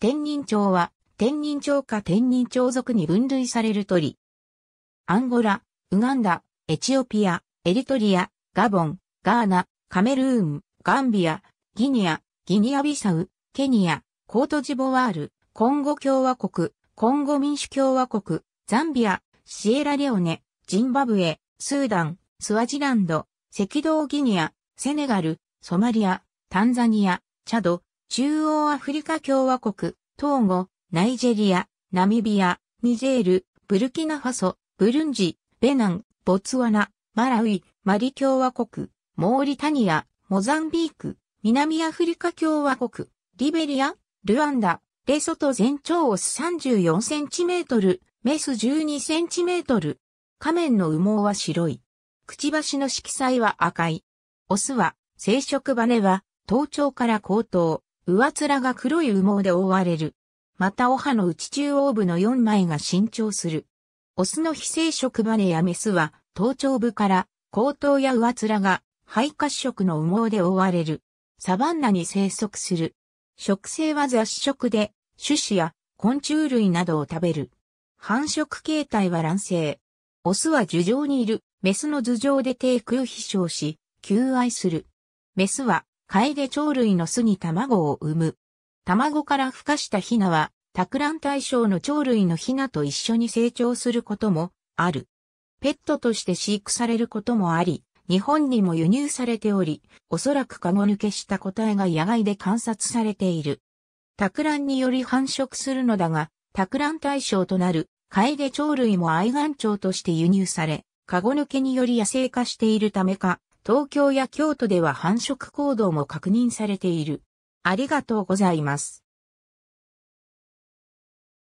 天人鳥は、天人鳥か天人鳥族に分類される鳥。アンゴラ、ウガンダ、エチオピア、エリトリア、ガボン、ガーナ、カメルーン、ガンビア、ギニア、ギニアビサウ、ケニア、コートジボワール、コンゴ共和国、コンゴ民主共和国、ザンビア、シエラレオネ、ジンバブエ、スーダン、スワジランド、赤道ギニア、セネガル、ソマリア、タンザニア、チャド、中央アフリカ共和国、トーゴ、ナイジェリア、ナミビア、ニジェール、ブルキナファソ、ブルンジ、ベナン、ボツワナ、マラウイ、マリ共和国、モーリタニア、モザンビーク、南アフリカ共和国、リベリア、ルワンダ、レソト全長オス3 4ンチメートル、メス1 2トル。仮面の羽毛は白い。くちばしの色彩は赤い。オスは、生殖羽は、頭頂から後頭、上面が黒い羽毛で覆われる。また、お葉の内中央部の4枚が伸長する。オスの非生殖バネやメスは、頭頂部から後頭や上面が肺褐色の羽毛で覆われる。サバンナに生息する。食性は雑食で、種子や昆虫類などを食べる。繁殖形態は卵生。オスは樹上にいる、メスの頭上で低空飛翔し、求愛する。メスはカエデ鳥類の巣に卵を産む。卵から孵化したヒナは、托卵対象の鳥類のヒナと一緒に成長することもある。ペットとして飼育されることもあり、日本にも輸入されており、おそらくカゴ抜けした個体が野外で観察されている。托卵により繁殖するのだが、托卵対象となるカエデ鳥類も愛玩鳥として輸入され、カゴ抜けにより野生化しているためか、東京や京都では繁殖行動も確認されている。ありがとうございます。